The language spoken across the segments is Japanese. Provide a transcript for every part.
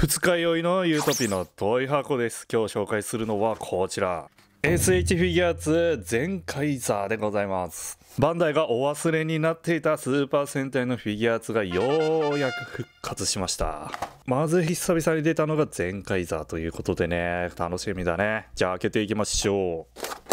二日酔いのユートピのトイ箱です。今日紹介するのはこちら。SH フィギュア2全カイザーでございます。バンダイがお忘れになっていたスーパー戦隊のフィギュア2がようやく復活しました。まず久々に出たのが全カイザーということでね、楽しみだね。じゃあ開けていきましょう。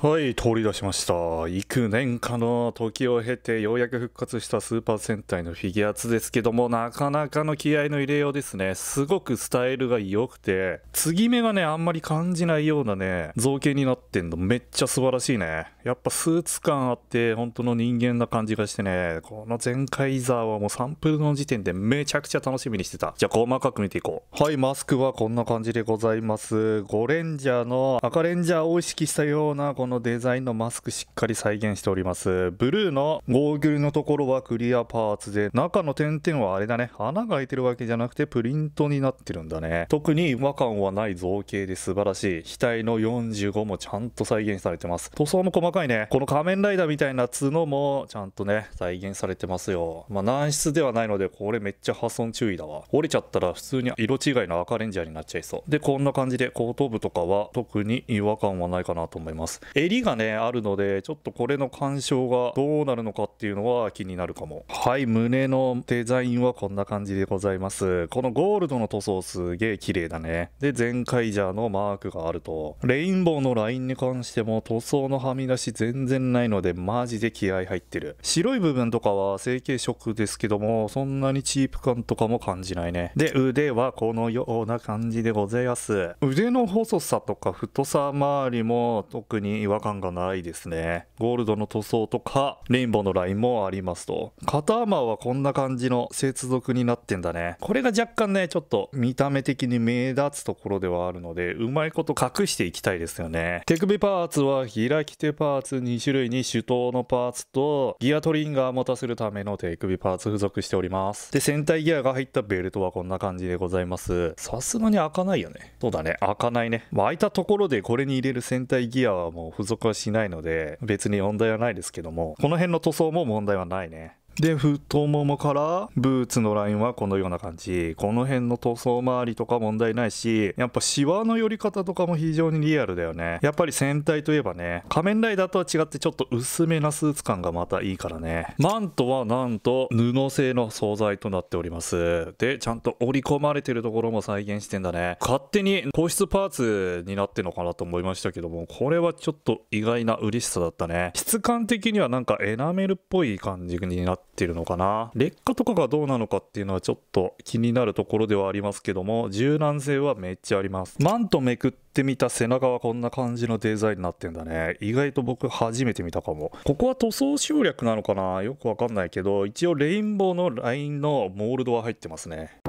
はい通り出しました幾年かの時を経てようやく復活したスーパー戦隊のフィギュアツですけどもなかなかの気合の入れようですねすごくスタイルが良くて継ぎ目がねあんまり感じないようなね造形になってんのめっちゃ素晴らしいねやっぱスーツ感あって本当の人間な感じがしてねこの前回ザーはもうサンプルの時点でめちゃくちゃ楽しみにしてたじゃあ細かく見ていこうはいマスクはこんな感じでございますゴレンジャーの赤レンジャーを意識したようなこののデザインのマスクしっかり再現しておりますブルーのゴーグルのところはクリアパーツで中の点々はあれだね穴が開いてるわけじゃなくてプリントになってるんだね特に違和感はない造形で素晴らしい額の45もちゃんと再現されてます塗装も細かいねこの仮面ライダーみたいな角もちゃんとね再現されてますよまあ軟質ではないのでこれめっちゃ破損注意だわ折れちゃったら普通に色違いの赤レンジャーになっちゃいそうでこんな感じで後頭部とかは特に違和感はないかなと思います襟がねあるのでちょっとこれの鑑賞がどうなるのかっていうのは気になるかもはい胸のデザインはこんな感じでございますこのゴールドの塗装すげえ綺麗だねで全カイジャーのマークがあるとレインボーのラインに関しても塗装のはみ出し全然ないのでマジで気合入ってる白い部分とかは成形色ですけどもそんなにチープ感とかも感じないねで腕はこのような感じでございます腕の細さとか太さ周りも特に和感がないですね。ゴールドの塗装とか、レインボーのラインもありますと。肩アーマーはこんな感じの接続になってんだね。これが若干ね、ちょっと見た目的に目立つところではあるので、うまいこと隠していきたいですよね。手首パーツは開き手パーツ2種類に手刀のパーツと、ギアトリンガー持たせるための手首パーツ付属しております。で、戦隊ギアが入ったベルトはこんな感じでございます。さすがに開かないよね。そうだね、開かないね。まあ、開いたところでこれに入れる戦隊ギアはもう付属はしないので、別に問題はないですけども、この辺の塗装も問題はないね。で太ももからブーツのラインはこのような感じこの辺の塗装周りとか問題ないしやっぱシワの寄り方とかも非常にリアルだよねやっぱり戦隊といえばね仮面ライダーとは違ってちょっと薄めなスーツ感がまたいいからねマントはなんと布製の素材となっておりますでちゃんと織り込まれてるところも再現してんだね勝手に硬質パーツになってんのかなと思いましたけどもこれはちょっと意外な嬉しさだったね質感的にはなんかエナメルっぽい感じになってってるのかな。劣化とかがどうなのかっていうのはちょっと気になるところではありますけども、柔軟性はめっちゃあります。マントめくってみた背中はこんな感じのデザインになってんだね。意外と僕初めて見たかも。ここは塗装省略なのかなよくわかんないけど、一応レインボーのラインのモールドは入ってますね。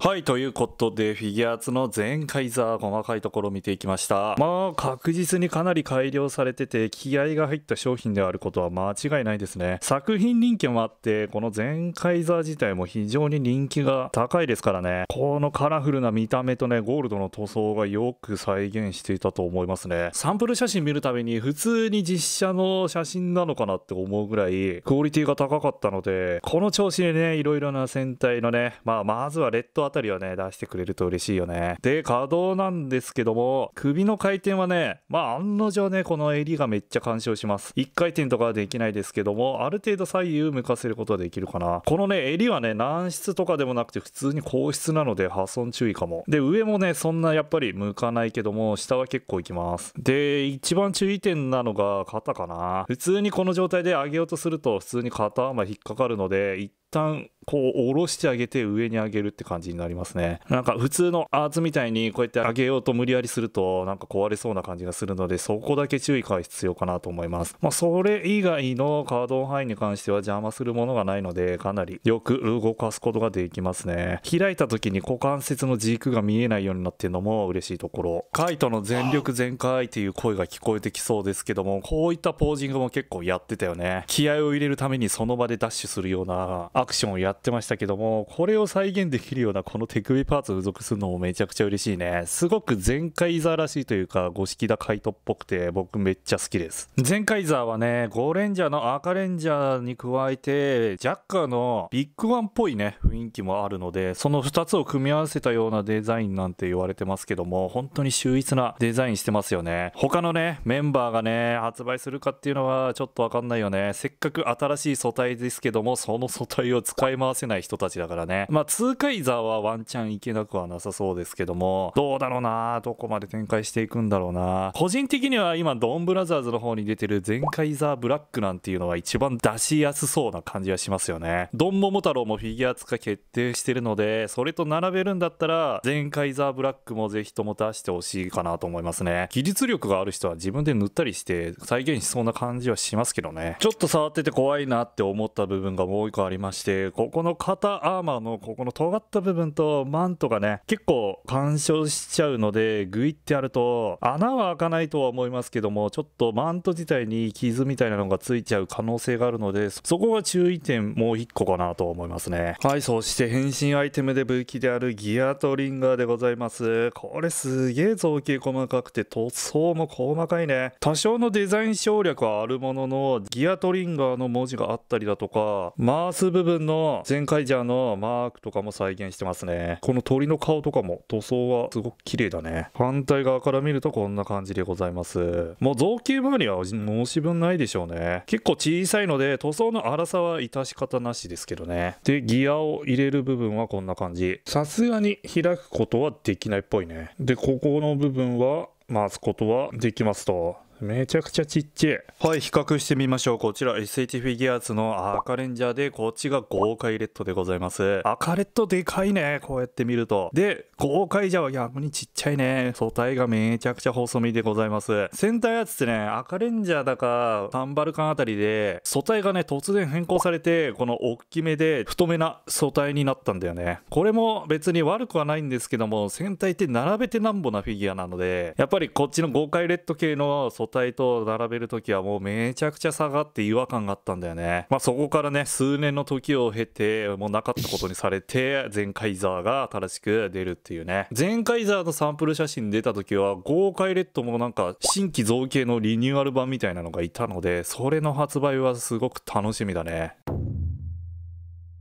はい、ということで、フィギュアーツの全カイザー、細かいところを見ていきました。まあ、確実にかなり改良されてて、気合が入った商品であることは間違いないですね。作品人気もあって、この全カイザー自体も非常に人気が高いですからね。このカラフルな見た目とね、ゴールドの塗装がよく再現していたと思いますね。サンプル写真見るたびに、普通に実写の写真なのかなって思うぐらい、クオリティが高かったので、この調子でね、いろいろな戦隊のね、まあ、まずはレッドあたりはね、出してくれると嬉しいよね。で、可動なんですけども、首の回転はね、まあ案の定ね、この襟がめっちゃ干渉します。1回転とかはできないですけども、ある程度左右向かせることはできるかな。このね、襟はね、軟質とかでもなくて普通に硬質なので破損注意かも。で、上もね、そんなやっぱり向かないけども、下は結構いきます。で、一番注意点なのが肩かな。普通にこの状態で上げようとすると、普通に肩、まあ、引っかかるので、旦こう下ろしてあげて上に上げるって感じになりますねなんか普通のアーツみたいにこうやって上げようと無理やりするとなんか壊れそうな感じがするのでそこだけ注意が必要かなと思いますまあそれ以外の可動範囲に関しては邪魔するものがないのでかなりよく動かすことができますね開いた時に股関節の軸が見えないようになってるのも嬉しいところカイトの全力全開っていう声が聞こえてきそうですけどもこういったポージングも結構やってたよね気合を入れるためにその場でダッシュするようなアクションをやってましたけども、これを再現できるようなこの手首パーツを付属するのもめちゃくちゃ嬉しいね。すごく全開ザーらしいというか、五色田海斗っぽくて僕めっちゃ好きです。全開ザーはね、ゴーレンジャーの赤レンジャーに加えて、ジャッカーのビッグワンっぽいね、雰囲気もあるので、その2つを組み合わせたようなデザインなんて言われてますけども、本当に秀逸なデザインしてますよね。他のね、メンバーがね、発売するかっていうのはちょっとわかんないよね。せっかく新しい素体ですけども、その素体を使い回せない人たちだからね。まあ、カイザーはワンチャンいけなくはなさそうですけども、どうだろうなどこまで展開していくんだろうな個人的には今、ドンブラザーズの方に出てる全カイザーブラックなんていうのは一番出しやすそうな感じはしますよね。ドン桃太郎もフィギュア化決定してるので、それと並べるんだったら、全カイザーブラックもぜひとも出してほしいかなと思いますね。技術力がある人は自分で塗ったりして再現しそうな感じはしますけどね。ちょっと触ってて怖いなって思った部分がもう一個ありまししてここの肩アーマーのここの尖った部分とマントがね結構干渉しちゃうのでグイってやると穴は開かないとは思いますけどもちょっとマント自体に傷みたいなのがついちゃう可能性があるのでそこが注意点もう1個かなと思いますねはいそして変身アイテムで武器であるギアとリンガーでございますこれすげえ造形細かくて塗装も細かいね多少のデザイン省略はあるもののギアとリンガーの文字があったりだとかマース部分分のカイジャーのマークとかも再現してますね。この鳥の顔とかも塗装はすごく綺麗だね。反対側から見るとこんな感じでございます。もう造形周りは申し分ないでしょうね。結構小さいので塗装の粗さは致し方なしですけどね。で、ギアを入れる部分はこんな感じ。さすがに開くことはできないっぽいね。で、ここの部分は回すことはできますと。めちゃくちゃちっちゃいはい比較してみましょうこちら SH フィギュアーツの赤レンジャーでこっちが豪快レッドでございます赤レッドでかいねこうやって見るとで豪快じゃ逆にちっちゃいね素体がめちゃくちゃ細身でございますセンターやつってね赤レンジャーだかサンバルカンあたりで素体がね突然変更されてこの大きめで太めな素体になったんだよねこれも別に悪くはないんですけども戦隊って並べてなんぼなフィギュアなのでやっぱりこっちの豪快レッド系の素体と並べる時はもうめちゃくちゃ下がって違和感があったんだよねまあそこからね数年の時を経てもうなかったことにされて全カイザーが新しく出るっていうね全カイザーのサンプル写真出た時は豪快レッドもなんか新規造形のリニューアル版みたいなのがいたのでそれの発売はすごく楽しみだね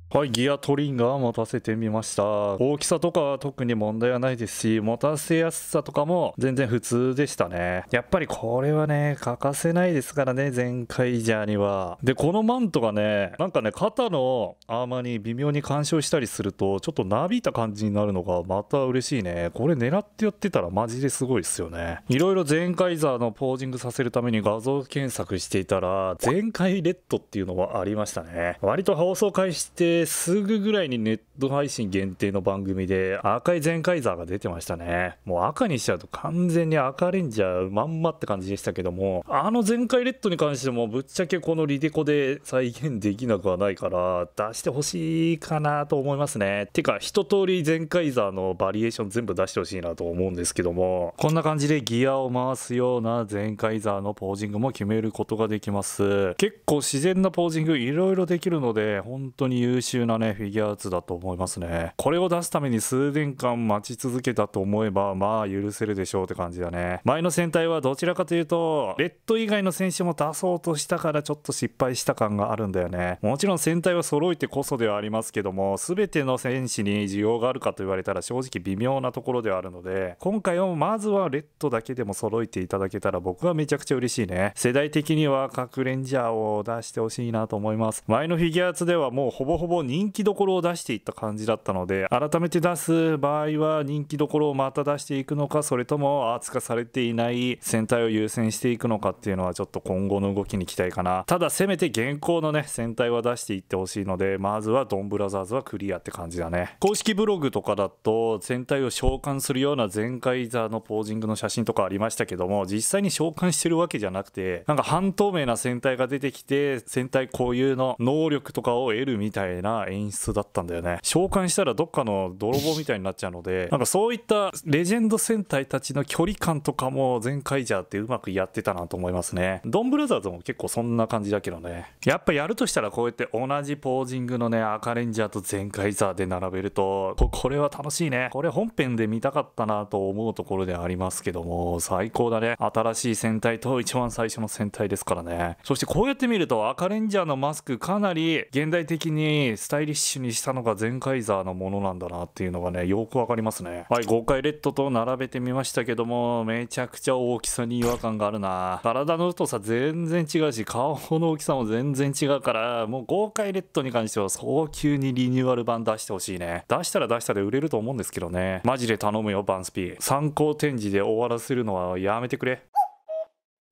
はい、ギアトリンガー持たせてみました。大きさとかは特に問題はないですし、持たせやすさとかも全然普通でしたね。やっぱりこれはね、欠かせないですからね、前回ジャーには。で、このマントがね、なんかね、肩のアーマーに微妙に干渉したりすると、ちょっとなびいた感じになるのがまた嬉しいね。これ狙ってやってたらマジですごいですよね。いろいろカイザーのポージングさせるために画像検索していたら、全開レッドっていうのはありましたね。割と放送開始して、すぐぐらいにネット配信限定の番組で赤いゼンカイザーが出てましたね。もう赤にしちゃうと完全に赤レンジャーまんまって感じでしたけども、あの全開レッドに関してもぶっちゃけこのリデコで再現できなくはないから出してほしいかなと思いますね。てか一通りゼンカイザーのバリエーション全部出してほしいなと思うんですけども、こんな感じでギアを回すようなゼンカイザーのポージングも決めることができます。結構自然なポージングいろいろできるので本当に優秀秀なね、フィギュアーツだと思いますね。これを出すために数年間待ち続けたと思えば、まあ許せるでしょうって感じだね。前の戦隊はどちらかというと、レッド以外の選手も出そうとしたからちょっと失敗した感があるんだよね。もちろん戦隊は揃えてこそではありますけども、全ての選手に需要があるかと言われたら正直微妙なところではあるので、今回はまずはレッドだけでも揃えていただけたら僕はめちゃくちゃ嬉しいね。世代的には各レンジャーを出してほしいなと思います。前のフィギュアーツではもうほぼほぼ後人気どころを出していった感じだったので改めて出す場合は人気どころをまた出していくのかそれとも扱ーされていない戦隊を優先していくのかっていうのはちょっと今後の動きに期待かなただせめて現行のね戦隊は出していってほしいのでまずはドンブラザーズはクリアって感じだね公式ブログとかだと全体を召喚するような全開座のポージングの写真とかありましたけども実際に召喚してるわけじゃなくてなんか半透明な戦隊が出てきて戦隊固有の能力とかを得るみたいなな演出だったんだよね召喚したらどっかの泥棒みたいになっちゃうのでなんかそういったレジェンド戦隊たちの距離感とかも全カイジャーってうまくやってたなと思いますねドンブラザーズも結構そんな感じだけどねやっぱやるとしたらこうやって同じポージングのね赤レンジャーと全カイザーで並べるとこれは楽しいねこれ本編で見たかったなと思うところでありますけども最高だね新しい戦隊と一番最初の戦隊ですからねそしてこうやって見ると赤レンジャーのマスクかなり現代的にスタイリッシュにしたのがゼンカイザーのものなんだなっていうのがねよくわかりますねはい豪快レッドと並べてみましたけどもめちゃくちゃ大きさに違和感があるな体の太さ全然違うし顔の大きさも全然違うからもう豪快レッドに関しては早急にリニューアル版出してほしいね出したら出したで売れると思うんですけどねマジで頼むよバンスピー参考展示で終わらせるのはやめてくれ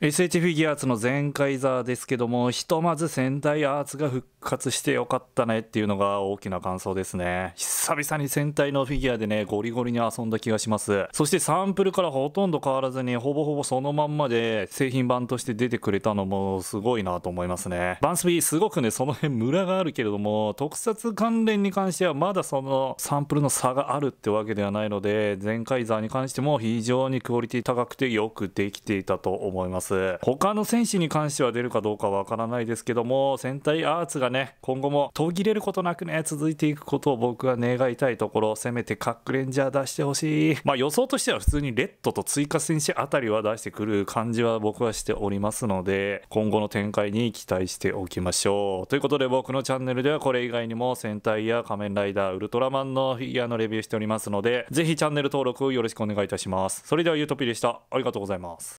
SH フィギュアーツの全開座ですけどもひとまず仙台アーツが復活してよかったねっていうのが大きな感想ですね久々に戦隊のフィギュアでねゴリゴリに遊んだ気がしますそしてサンプルからほとんど変わらずにほぼほぼそのまんまで製品版として出てくれたのもすごいなと思いますねバンスビーすごくねその辺ムラがあるけれども特撮関連に関してはまだそのサンプルの差があるってわけではないので全開座に関しても非常にクオリティ高くてよくできていたと思いますます他の選手に関しては出るかどうかわからないですけども戦隊アーツがね今後も途切れることなくね続いていくことを僕は願いたいところせめてカックレンジャー出してほしいまあ予想としては普通にレッドと追加戦士あたりは出してくる感じは僕はしておりますので今後の展開に期待しておきましょうということで僕のチャンネルではこれ以外にも戦隊や仮面ライダーウルトラマンのフィギュアのレビューしておりますのでぜひチャンネル登録よろしくお願いいたしますそれではゆうとぴでしたありがとうございます